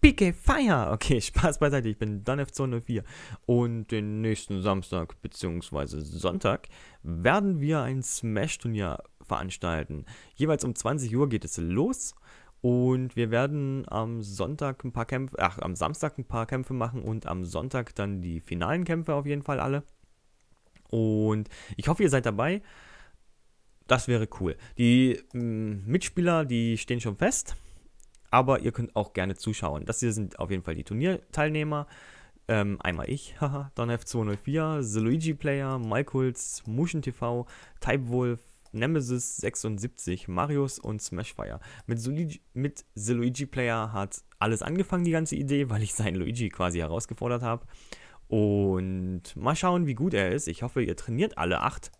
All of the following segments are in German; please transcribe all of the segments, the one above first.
Bigge Fire! Okay, Spaß beiseite, ich bin danfz 204 und den nächsten Samstag bzw. Sonntag werden wir ein Smash-Turnier veranstalten. Jeweils um 20 Uhr geht es los und wir werden am Sonntag ein paar Kämpfe, ach, am Samstag ein paar Kämpfe machen und am Sonntag dann die finalen Kämpfe auf jeden Fall alle. Und ich hoffe, ihr seid dabei. Das wäre cool. Die mh, mm, Mitspieler, die stehen schon fest aber ihr könnt auch gerne zuschauen. Das hier sind auf jeden Fall die Turnierteilnehmer. Ähm, einmal ich, DonF204, The Luigi Player, Michaels, Mushin Typewolf, Nemesis 76, Marius und Smashfire. Mit, mit The Luigi Player hat alles angefangen, die ganze Idee, weil ich seinen Luigi quasi herausgefordert habe. Und mal schauen, wie gut er ist. Ich hoffe, ihr trainiert alle acht.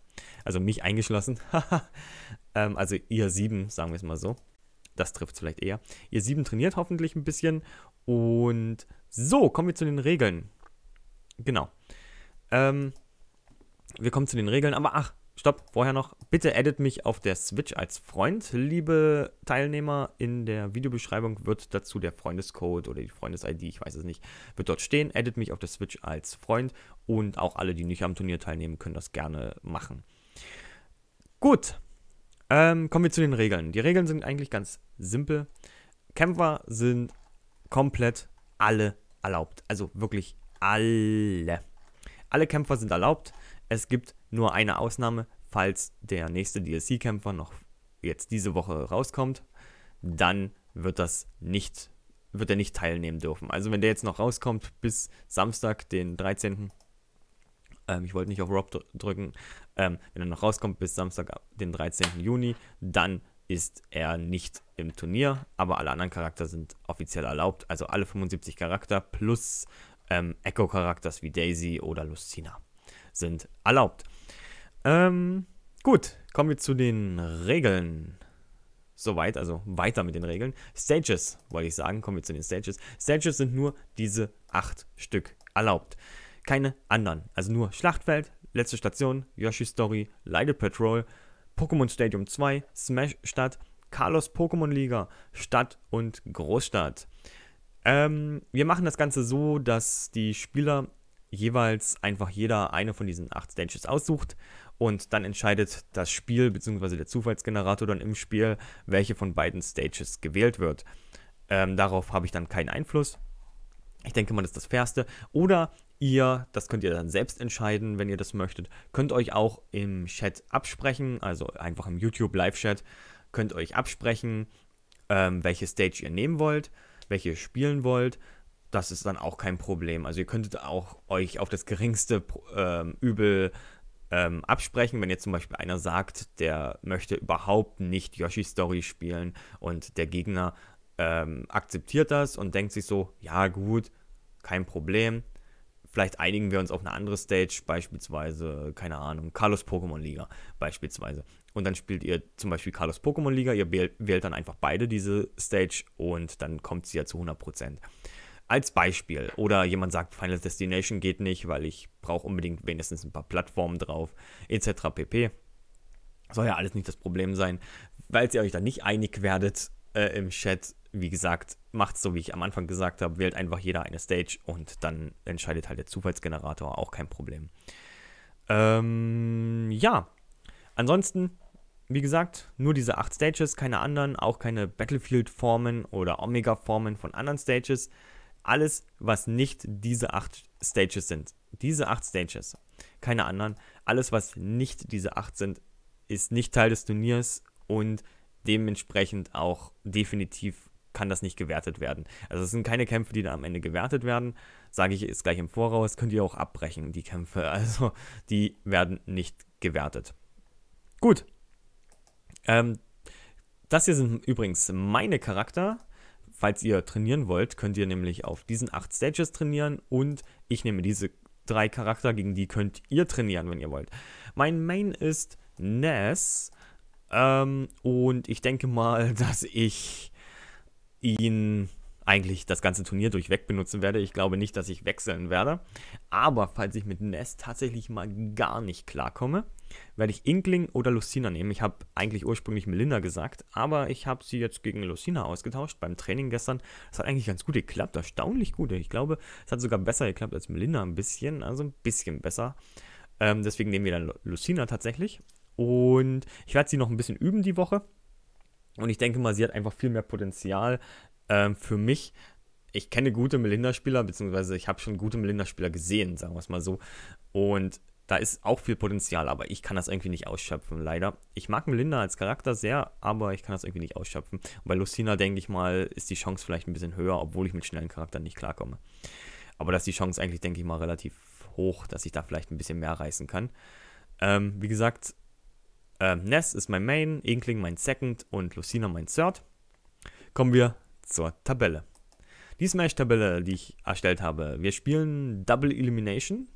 Also mich eingeschlossen. ähm, also ihr sieben, sagen wir es mal so. Das trifft es vielleicht eher. Ihr sieben trainiert hoffentlich ein bisschen. Und so, kommen wir zu den Regeln. Genau. Ähm, wir kommen zu den Regeln, aber ach, stopp, vorher noch. Bitte edit mich auf der Switch als Freund, liebe Teilnehmer. In der Videobeschreibung wird dazu der Freundescode oder die Freundes-ID, ich weiß es nicht, wird dort stehen. Edit mich auf der Switch als Freund und auch alle, die nicht am Turnier teilnehmen, können das gerne machen. Gut, ähm, kommen wir zu den Regeln. Die Regeln sind eigentlich ganz simpel. Kämpfer sind komplett alle erlaubt. Also wirklich alle. Alle Kämpfer sind erlaubt. Es gibt nur eine Ausnahme, falls der nächste DLC-Kämpfer noch jetzt diese Woche rauskommt, dann wird das nicht, wird er nicht teilnehmen dürfen. Also wenn der jetzt noch rauskommt bis Samstag, den 13. Ähm, ich wollte nicht auf Rob drücken. Ähm, wenn er noch rauskommt bis Samstag, den 13. Juni, dann ist er nicht im Turnier, aber alle anderen Charakter sind offiziell erlaubt. Also alle 75 Charakter plus ähm, Echo-Charakters wie Daisy oder Lucina sind erlaubt. Ähm, gut, kommen wir zu den Regeln. Soweit, also weiter mit den Regeln. Stages, wollte ich sagen, kommen wir zu den Stages. Stages sind nur diese acht Stück erlaubt keine anderen. Also nur Schlachtfeld, letzte Station, Yoshi Story, Lighted Patrol, Pokémon Stadium 2, Smash Stadt, Carlos Pokémon Liga, Stadt und Großstadt. Ähm, wir machen das Ganze so, dass die Spieler jeweils einfach jeder eine von diesen acht Stages aussucht und dann entscheidet das Spiel bzw. der Zufallsgenerator dann im Spiel, welche von beiden Stages gewählt wird. Ähm, darauf habe ich dann keinen Einfluss. Ich denke mal, das ist das Fairste. Oder ihr, das könnt ihr dann selbst entscheiden, wenn ihr das möchtet, könnt euch auch im Chat absprechen, also einfach im YouTube Live-Chat, könnt euch absprechen, ähm, welche Stage ihr nehmen wollt, welche ihr spielen wollt. Das ist dann auch kein Problem. Also ihr könntet auch euch auf das geringste ähm, Übel ähm, absprechen, wenn jetzt zum Beispiel einer sagt, der möchte überhaupt nicht Yoshi Story spielen und der Gegner ähm, akzeptiert das und denkt sich so, ja gut, kein Problem, vielleicht einigen wir uns auf eine andere Stage, beispielsweise, keine Ahnung, Carlos Pokémon Liga beispielsweise. Und dann spielt ihr zum Beispiel Carlos Pokémon Liga, ihr wählt dann einfach beide diese Stage und dann kommt sie ja zu 100%. Als Beispiel. Oder jemand sagt, Final Destination geht nicht, weil ich brauche unbedingt wenigstens ein paar Plattformen drauf, etc. pp. Soll ja alles nicht das Problem sein. Falls ihr euch dann nicht einig werdet äh, im Chat, wie gesagt, macht es so, wie ich am Anfang gesagt habe, wählt einfach jeder eine Stage und dann entscheidet halt der Zufallsgenerator, auch kein Problem. Ähm, ja, ansonsten, wie gesagt, nur diese acht Stages, keine anderen, auch keine Battlefield-Formen oder Omega-Formen von anderen Stages. Alles, was nicht diese acht Stages sind. Diese acht Stages, keine anderen. Alles, was nicht diese acht sind, ist nicht Teil des Turniers und dementsprechend auch definitiv kann das nicht gewertet werden. Also es sind keine Kämpfe, die dann am Ende gewertet werden. Sage ich jetzt gleich im Voraus, könnt ihr auch abbrechen, die Kämpfe. Also die werden nicht gewertet. Gut. Ähm, das hier sind übrigens meine Charakter. Falls ihr trainieren wollt, könnt ihr nämlich auf diesen 8 Stages trainieren und ich nehme diese drei Charakter, gegen die könnt ihr trainieren, wenn ihr wollt. Mein Main ist Ness ähm, und ich denke mal, dass ich ihn eigentlich das ganze Turnier durchweg benutzen werde. Ich glaube nicht, dass ich wechseln werde. Aber falls ich mit Ness tatsächlich mal gar nicht klarkomme, werde ich Inkling oder Lucina nehmen. Ich habe eigentlich ursprünglich Melinda gesagt, aber ich habe sie jetzt gegen Lucina ausgetauscht beim Training gestern. Das hat eigentlich ganz gut geklappt, erstaunlich gut. Ich glaube, es hat sogar besser geklappt als Melinda ein bisschen, also ein bisschen besser. Ähm, deswegen nehmen wir dann Lucina tatsächlich. Und ich werde sie noch ein bisschen üben die Woche. Und ich denke mal, sie hat einfach viel mehr Potenzial ähm, für mich. Ich kenne gute Melinda-Spieler, beziehungsweise ich habe schon gute Melinda-Spieler gesehen, sagen wir es mal so. Und da ist auch viel Potenzial, aber ich kann das irgendwie nicht ausschöpfen, leider. Ich mag Melinda als Charakter sehr, aber ich kann das irgendwie nicht ausschöpfen. Und bei Lucina, denke ich mal, ist die Chance vielleicht ein bisschen höher, obwohl ich mit schnellen Charakteren nicht klarkomme. Aber da ist die Chance eigentlich, denke ich mal, relativ hoch, dass ich da vielleicht ein bisschen mehr reißen kann. Ähm, wie gesagt, ähm, Ness ist mein Main, Inkling mein Second und Lucina mein Third. Kommen wir zur Tabelle. Die Smash-Tabelle, die ich erstellt habe. Wir spielen Double Elimination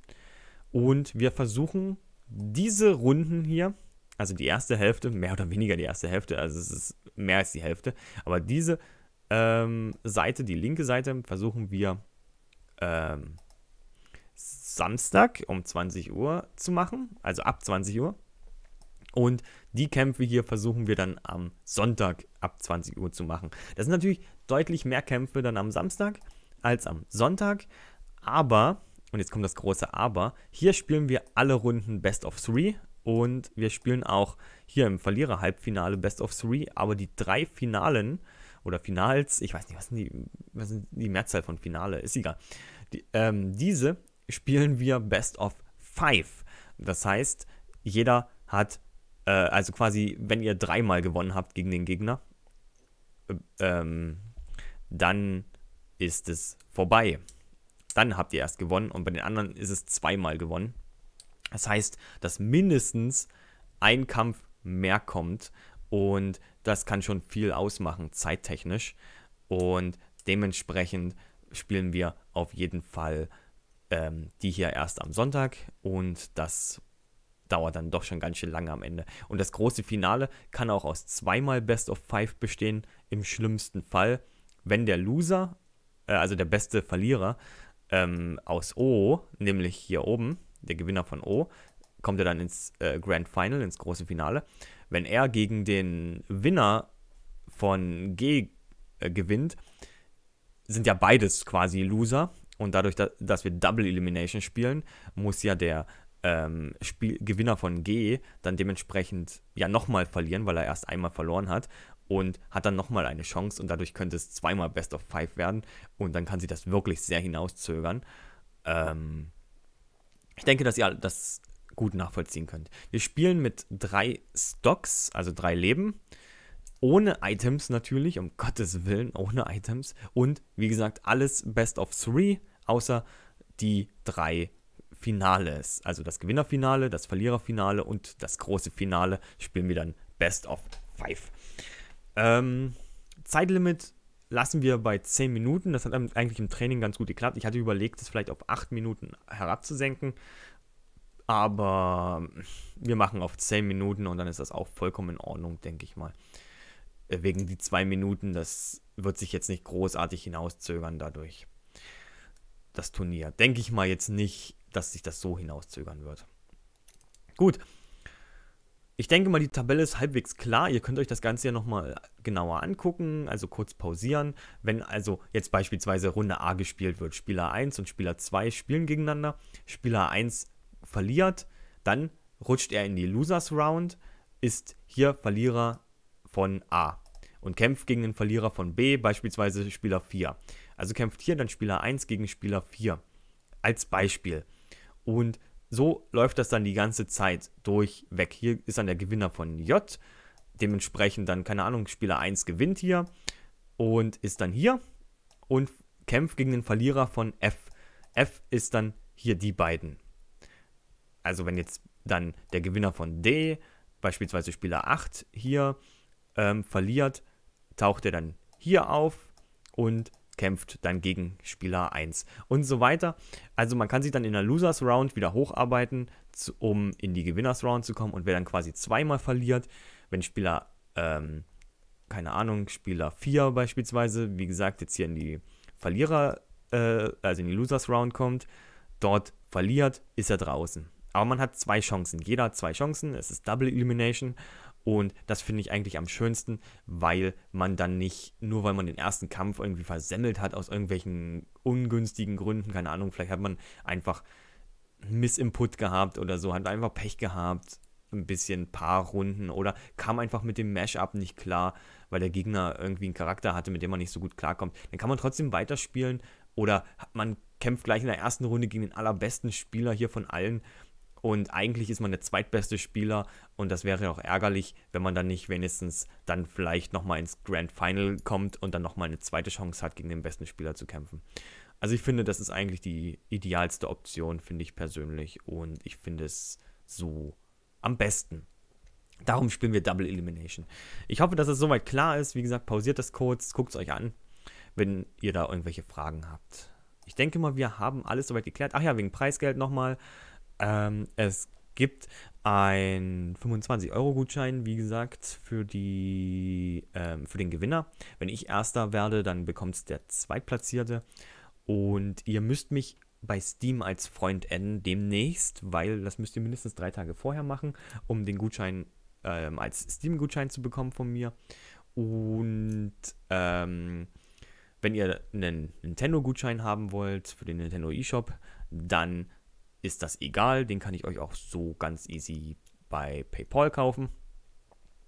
und wir versuchen diese Runden hier, also die erste Hälfte, mehr oder weniger die erste Hälfte, also es ist mehr als die Hälfte, aber diese ähm, Seite, die linke Seite, versuchen wir ähm, Samstag um 20 Uhr zu machen, also ab 20 Uhr. Und die Kämpfe hier versuchen wir dann am Sonntag ab 20 Uhr zu machen. Das sind natürlich deutlich mehr Kämpfe dann am Samstag als am Sonntag. Aber, und jetzt kommt das große Aber, hier spielen wir alle Runden Best of Three. Und wir spielen auch hier im Verlierer-Halbfinale Best of Three. Aber die drei Finalen oder Finals, ich weiß nicht, was sind die, was sind die Mehrzahl von Finale, ist egal. Die, ähm, diese spielen wir Best of Five. Das heißt, jeder hat äh, also quasi, wenn ihr dreimal gewonnen habt gegen den Gegner, äh, ähm, dann ist es vorbei. Dann habt ihr erst gewonnen und bei den anderen ist es zweimal gewonnen. Das heißt, dass mindestens ein Kampf mehr kommt und das kann schon viel ausmachen, zeittechnisch. Und dementsprechend spielen wir auf jeden Fall ähm, die hier erst am Sonntag und das dauert dann doch schon ganz schön lange am Ende. Und das große Finale kann auch aus zweimal Best of Five bestehen, im schlimmsten Fall, wenn der Loser, äh, also der beste Verlierer ähm, aus O, nämlich hier oben, der Gewinner von O, kommt er dann ins äh, Grand Final, ins große Finale. Wenn er gegen den Winner von G äh, gewinnt, sind ja beides quasi Loser. Und dadurch, dass wir Double Elimination spielen, muss ja der ähm, Spiel Gewinner von G dann dementsprechend ja nochmal verlieren, weil er erst einmal verloren hat und hat dann nochmal eine Chance und dadurch könnte es zweimal Best of Five werden und dann kann sie das wirklich sehr hinauszögern. Ähm, ich denke, dass ihr das gut nachvollziehen könnt. Wir spielen mit drei Stocks, also drei Leben, ohne Items natürlich, um Gottes Willen, ohne Items und wie gesagt, alles Best of Three, außer die drei Finales. Also das Gewinnerfinale, das Verliererfinale und das große Finale spielen wir dann Best of Five. Ähm, Zeitlimit lassen wir bei 10 Minuten. Das hat eigentlich im Training ganz gut geklappt. Ich hatte überlegt, es vielleicht auf 8 Minuten herabzusenken. Aber wir machen auf 10 Minuten und dann ist das auch vollkommen in Ordnung, denke ich mal. Äh, wegen die 2 Minuten, das wird sich jetzt nicht großartig hinauszögern dadurch. Das Turnier. Denke ich mal jetzt nicht dass sich das so hinauszögern wird. Gut. Ich denke mal, die Tabelle ist halbwegs klar. Ihr könnt euch das Ganze ja nochmal genauer angucken, also kurz pausieren. Wenn also jetzt beispielsweise Runde A gespielt wird, Spieler 1 und Spieler 2 spielen gegeneinander, Spieler 1 verliert, dann rutscht er in die Losers Round, ist hier Verlierer von A und kämpft gegen den Verlierer von B, beispielsweise Spieler 4. Also kämpft hier dann Spieler 1 gegen Spieler 4. Als Beispiel. Und so läuft das dann die ganze Zeit durchweg. Hier ist dann der Gewinner von J. Dementsprechend dann, keine Ahnung, Spieler 1 gewinnt hier und ist dann hier und kämpft gegen den Verlierer von F. F ist dann hier die beiden. Also wenn jetzt dann der Gewinner von D, beispielsweise Spieler 8 hier, ähm, verliert, taucht er dann hier auf und kämpft dann gegen Spieler 1 und so weiter. Also man kann sich dann in der Losers Round wieder hocharbeiten, um in die Gewinners Round zu kommen und wer dann quasi zweimal verliert, wenn Spieler, ähm, keine Ahnung, Spieler 4 beispielsweise, wie gesagt, jetzt hier in die Verlierer, äh, also in die Losers Round kommt, dort verliert, ist er draußen. Aber man hat zwei Chancen. Jeder hat zwei Chancen. Es ist Double Elimination. Und das finde ich eigentlich am schönsten, weil man dann nicht, nur weil man den ersten Kampf irgendwie versemmelt hat, aus irgendwelchen ungünstigen Gründen, keine Ahnung, vielleicht hat man einfach Missinput gehabt oder so, hat einfach Pech gehabt, ein bisschen ein paar Runden oder kam einfach mit dem Mashup nicht klar, weil der Gegner irgendwie einen Charakter hatte, mit dem man nicht so gut klarkommt. Dann kann man trotzdem weiterspielen oder man kämpft gleich in der ersten Runde gegen den allerbesten Spieler hier von allen und eigentlich ist man der zweitbeste Spieler und das wäre auch ärgerlich, wenn man dann nicht wenigstens dann vielleicht nochmal ins Grand Final kommt und dann nochmal eine zweite Chance hat, gegen den besten Spieler zu kämpfen. Also ich finde, das ist eigentlich die idealste Option, finde ich persönlich. Und ich finde es so am besten. Darum spielen wir Double Elimination. Ich hoffe, dass es soweit klar ist. Wie gesagt, pausiert das kurz, guckt es euch an, wenn ihr da irgendwelche Fragen habt. Ich denke mal, wir haben alles soweit geklärt. Ach ja, wegen Preisgeld nochmal. Ähm, es gibt ein 25-Euro-Gutschein, wie gesagt, für, die, ähm, für den Gewinner. Wenn ich Erster werde, dann bekommt es der Zweitplatzierte. Und ihr müsst mich bei Steam als Freund enden demnächst, weil das müsst ihr mindestens drei Tage vorher machen, um den Gutschein ähm, als Steam-Gutschein zu bekommen von mir. Und ähm, wenn ihr einen Nintendo-Gutschein haben wollt für den Nintendo eShop, dann ist das egal. Den kann ich euch auch so ganz easy bei PayPal kaufen.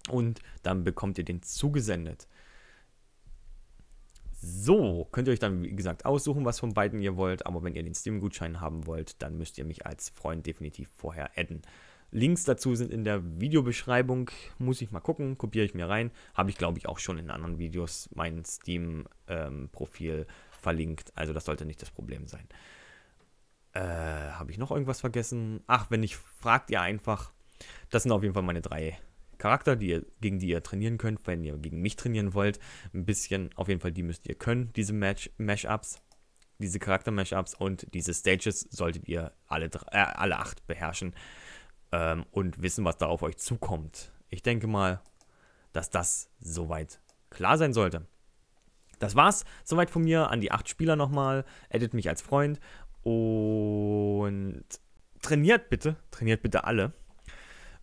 Und dann bekommt ihr den zugesendet. So, könnt ihr euch dann, wie gesagt, aussuchen, was von beiden ihr wollt. Aber wenn ihr den Steam-Gutschein haben wollt, dann müsst ihr mich als Freund definitiv vorher adden. Links dazu sind in der Videobeschreibung. Muss ich mal gucken, kopiere ich mir rein. Habe ich, glaube ich, auch schon in anderen Videos mein Steam-Profil ähm, verlinkt. Also das sollte nicht das Problem sein. Äh, habe ich noch irgendwas vergessen? Ach, wenn nicht, fragt ihr einfach. Das sind auf jeden Fall meine drei Charakter, die ihr, gegen die ihr trainieren könnt, wenn ihr gegen mich trainieren wollt. Ein bisschen, auf jeden Fall, die müsst ihr können, diese Match, ups diese Charakter-Mashups und diese Stages solltet ihr alle, drei, äh, alle acht beherrschen ähm, und wissen, was da auf euch zukommt. Ich denke mal, dass das soweit klar sein sollte. Das war's soweit von mir an die acht Spieler nochmal. Edit mich als Freund und trainiert bitte, trainiert bitte alle.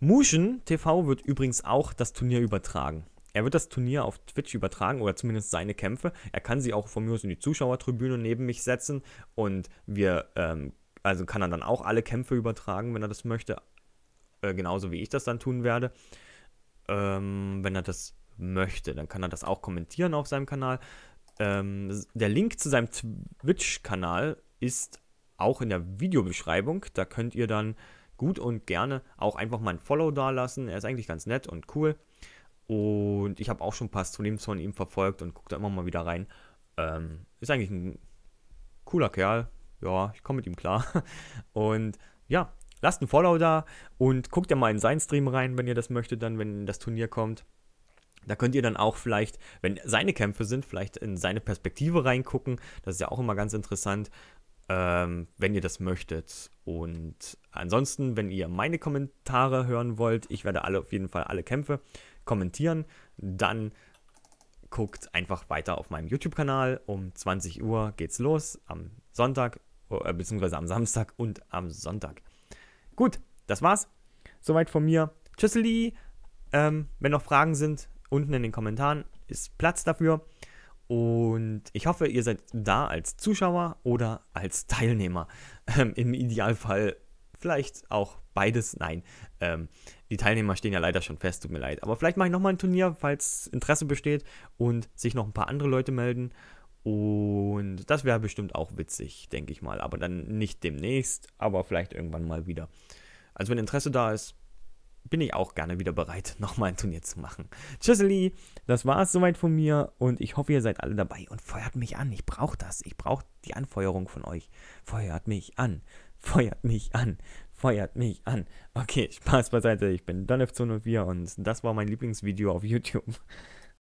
Mushin TV wird übrigens auch das Turnier übertragen. Er wird das Turnier auf Twitch übertragen oder zumindest seine Kämpfe. Er kann sie auch von mir aus in die Zuschauertribüne neben mich setzen und wir, ähm, also kann er dann auch alle Kämpfe übertragen, wenn er das möchte. Äh, genauso wie ich das dann tun werde. Ähm, wenn er das möchte, dann kann er das auch kommentieren auf seinem Kanal. Ähm, der Link zu seinem Twitch-Kanal ist auch in der Videobeschreibung. Da könnt ihr dann gut und gerne auch einfach mal ein Follow da lassen. Er ist eigentlich ganz nett und cool. Und ich habe auch schon ein paar Streams von ihm verfolgt und gucke da immer mal wieder rein. Ähm, ist eigentlich ein cooler Kerl. Ja, ich komme mit ihm klar. Und ja, lasst ein Follow da und guckt ja mal in seinen Stream rein, wenn ihr das möchtet, dann, wenn das Turnier kommt. Da könnt ihr dann auch vielleicht, wenn seine Kämpfe sind, vielleicht in seine Perspektive reingucken. Das ist ja auch immer ganz interessant ähm, wenn ihr das möchtet. Und ansonsten, wenn ihr meine Kommentare hören wollt, ich werde alle auf jeden Fall alle Kämpfe kommentieren, dann guckt einfach weiter auf meinem YouTube-Kanal. Um 20 Uhr geht's los am Sonntag, oh, äh, beziehungsweise am Samstag und am Sonntag. Gut, das war's. Soweit von mir. Tschüssli. Ähm, wenn noch Fragen sind, unten in den Kommentaren ist Platz dafür. Und ich hoffe, ihr seid da als Zuschauer oder als Teilnehmer. Ähm, Im Idealfall vielleicht auch beides. Nein, ähm, die Teilnehmer stehen ja leider schon fest, tut mir leid. Aber vielleicht mache ich nochmal ein Turnier, falls Interesse besteht und sich noch ein paar andere Leute melden. Und das wäre bestimmt auch witzig, denke ich mal. Aber dann nicht demnächst, aber vielleicht irgendwann mal wieder. Also wenn Interesse da ist, bin ich auch gerne wieder bereit, nochmal ein Turnier zu machen. Tschüsseli, das war es soweit von mir und ich hoffe, ihr seid alle dabei und feuert mich an. Ich brauche das. Ich brauche die Anfeuerung von euch. Feuert mich an. Feuert mich an. Feuert mich an. Okay, Spaß beiseite. Ich bin Donf204 und das war mein Lieblingsvideo auf YouTube.